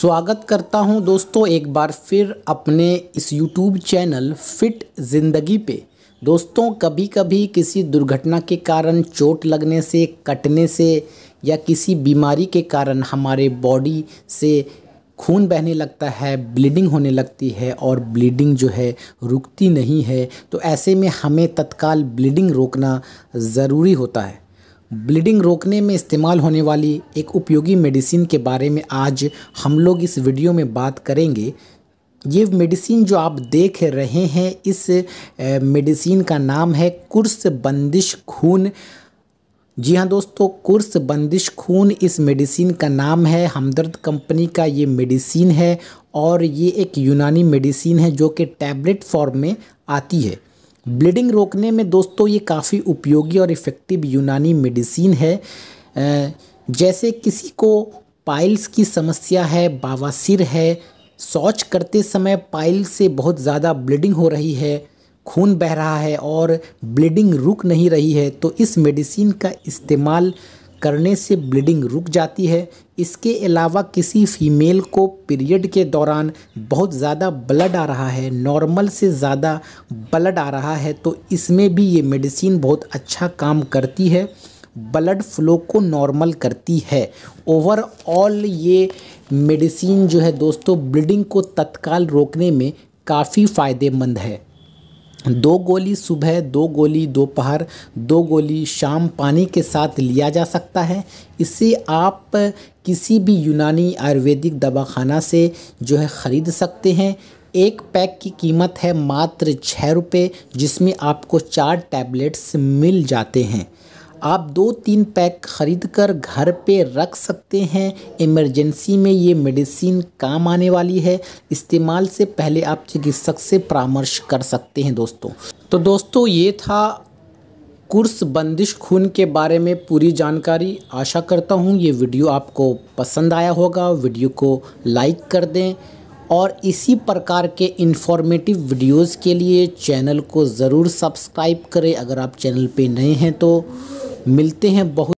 स्वागत करता हूं दोस्तों एक बार फिर अपने इस YouTube चैनल फिट ज़िंदगी पे दोस्तों कभी कभी किसी दुर्घटना के कारण चोट लगने से कटने से या किसी बीमारी के कारण हमारे बॉडी से खून बहने लगता है ब्लीडिंग होने लगती है और ब्लीडिंग जो है रुकती नहीं है तो ऐसे में हमें तत्काल ब्लीडिंग रोकना ज़रूरी होता है ब्लीडिंग रोकने में इस्तेमाल होने वाली एक उपयोगी मेडिसिन के बारे में आज हम लोग इस वीडियो में बात करेंगे ये मेडिसिन जो आप देख रहे हैं इस मेडिसिन का नाम है कुर्स बंदिश खून जी हाँ दोस्तों कुर्स बंदिश खून इस मेडिसिन का नाम है हमदर्द कंपनी का ये मेडिसिन है और ये एक यूनानी मेडिसिन है जो कि टैबलेट फॉर्म में आती है ब्लीडिंग रोकने में दोस्तों ये काफ़ी उपयोगी और इफ़ेक्टिव यूनानी मेडिसिन है जैसे किसी को पाइल्स की समस्या है बावासिर है शौच करते समय पाइल से बहुत ज़्यादा ब्लीडिंग हो रही है खून बह रहा है और ब्लीडिंग रुक नहीं रही है तो इस मेडिसिन का इस्तेमाल करने से ब्लीडिंग रुक जाती है इसके अलावा किसी फीमेल को पीरियड के दौरान बहुत ज़्यादा ब्लड आ रहा है नॉर्मल से ज़्यादा ब्लड आ रहा है तो इसमें भी ये मेडिसिन बहुत अच्छा काम करती है ब्लड फ्लो को नॉर्मल करती है ओवरऑल ये मेडिसिन जो है दोस्तों ब्लीडिंग को तत्काल रोकने में काफ़ी फ़ायदेमंद है दो गोली सुबह दो गोली दोपहर दो गोली शाम पानी के साथ लिया जा सकता है इसे आप किसी भी यूनानी आयुर्वेदिक दवाखाना से जो है ख़रीद सकते हैं एक पैक की कीमत है मात्र छः रुपये जिसमें आपको चार टैबलेट्स मिल जाते हैं आप दो तीन पैक ख़रीद कर घर पे रख सकते हैं इमरजेंसी में ये मेडिसिन काम आने वाली है इस्तेमाल से पहले आप चिकित्सक से परामर्श कर सकते हैं दोस्तों तो दोस्तों ये था कुर्स बंदिश खून के बारे में पूरी जानकारी आशा करता हूँ ये वीडियो आपको पसंद आया होगा वीडियो को लाइक कर दें और इसी प्रकार के इन्फॉर्मेटिव वीडियोस के लिए चैनल को ज़रूर सब्सक्राइब करें अगर आप चैनल पे नए हैं तो मिलते हैं बहुत